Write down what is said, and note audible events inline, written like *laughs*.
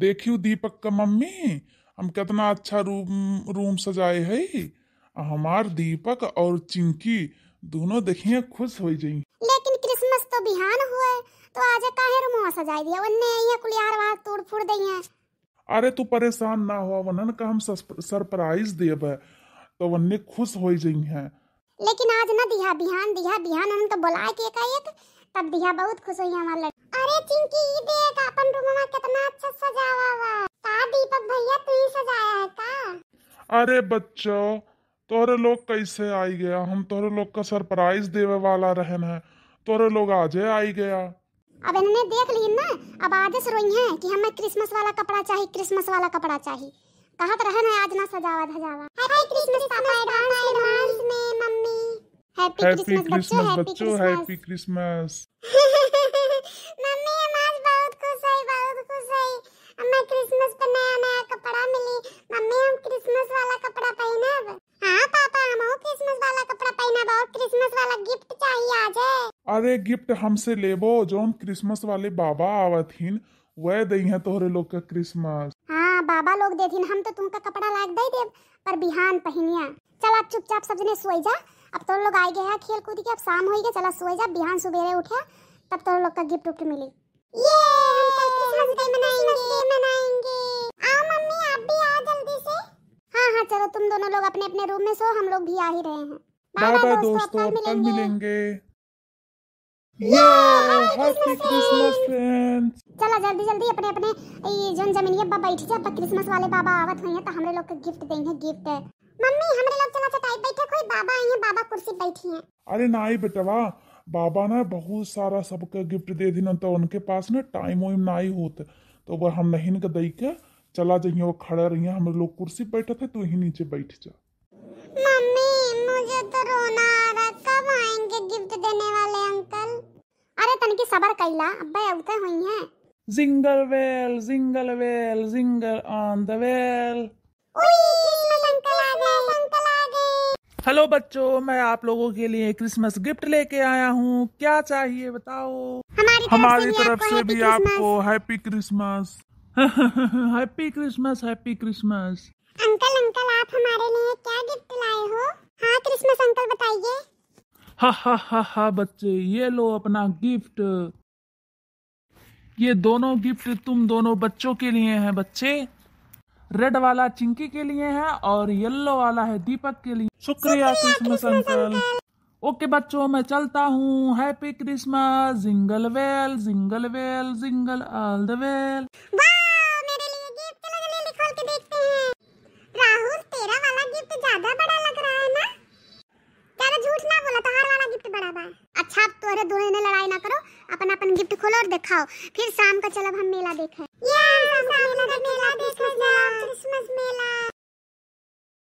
देखियो दीपक का मम्मी हम कितना अच्छा रूम रूम सजाए है हमार दीपक और चिंकी दोनों देखिए खुश हो जाये लेकिन क्रिसमस तो बिहान हुए तो आज काहे रूम सजाई दिया उनने ये कुलियार वहां तोड़ फोड़ दई है अरे तू परेशान ना हो वनन का हम सरप्राइज देब तो वन्ने खुश हो जाई है लेकिन आज ना दिया बिहान दिया बिहान हम तो बुलाए के एक एक तब दिया बहुत खुश हुई हमार लड़की अरे चिंकी ये देख अपन रूम में कितना अच्छा सजा हुआ है का दीपक भैया तू ही सजाया है का अरे बच्चों तोरे लोग कैसे आई गया हम तोरे लोग का सरप्राइज देवे वाला रहन है तोरे लोग आजे आई गया अब इन्होंने देख ली ना अब आज से रोई है कि हमें क्रिसमस वाला कपड़ा चाहिए क्रिसमस वाला कपड़ा चाहिए कहत तो रहन है आज ना सजावा धजावा हाय क्रिसमस पापा एडवांस हैप्पी क्रिसमस बच्चों हैप्पी क्रिसमस *laughs* मम्मी हम आज बहुत खुश बहुत खुश हमें क्रिसमस पे नया नया कपड़ा मिली मम्मी हम क्रिसमस वाला कपड़ा पहनब हाँ पापा हम क्रिसमस वाला कपड़ा पहना क्रिसमस वाला गिफ्ट चाहिए आज अरे गिफ्ट हमसे लेबो जो क्रिसमस वाले बाबा आवत हिन वह दही है तोहरे लोग का क्रिसमस हाँ यहाँ बाबा लोग दे हम तो तुमका कपड़ा लाग दे देव पर बिहान पहनिया चल आप चुपचाप सब जने सोई जा अब तो लोग आए गए हैं खेल कूद के अब शाम हो गया चला सोई जा बिहान सुबेरे उठे तब तो लोग का गिफ्ट उफ्ट मिली ये हम कल मनाएंगे मनाएंगे आ मम्मी आप भी आ जल्दी से हाँ हाँ चलो तुम दोनों लोग अपने अपने रूम में सो हम लोग भी आ ही रहे हैं बाय बाय दोस्तों कल मिलेंगे चलो जल्दी जल्दी अपने अपने ये जो जमीन बाबा बैठ जा क्रिसमस वाले बाबा आवत हैं तो हमरे लोग को गिफ्ट देंगे गिफ्ट मम्मी हमरे लोग चला चटाई बैठे कोई बाबा आए हैं बाबा कुर्सी बैठी हैं अरे नहीं बेटवा बाबा ना बहुत सारा सबके गिफ्ट दे दिन तो उनके पास ना टाइम वाइम ना ही होत तो वह हम नहीं के दई के चला जाइए वो खड़े रहिए हम लोग कुर्सी बैठे थे तू तो ही नीचे बैठ जा मम्मी मुझे तो रोना आ रहा कब आएंगे गिफ्ट देने वाले अंकल अरे तन की सबर कैला अब्बे उते हुई है jingle bell jingle bell jingle on the bell hello बच्चों मैं आप लोगों के लिए क्रिसमस गिफ्ट लेके आया हूँ क्या चाहिए बताओ हमारी, हमारी तरफ से भी आपको happy Christmas happy Christmas happy Christmas uncle uncle आप हमारे लिए क्या गिफ्ट लाए हो हा हा हा हा बच्चे ये लो अपना गिफ्ट ये दोनों गिफ्ट तुम दोनों बच्चों के लिए हैं बच्चे रेड वाला चिंकी के लिए है और येलो वाला है दीपक के लिए शुक्रिया क्रिसमस अंकल ओके बच्चों मैं चलता हूँ happy Christmas jingle bell jingle bell jingle all the bell तोहरे दोनों इन्हें लड़ाई ना करो अपन अपन गिफ्ट खोलो और दिखाओ फिर शाम का चलो हम मेला देखें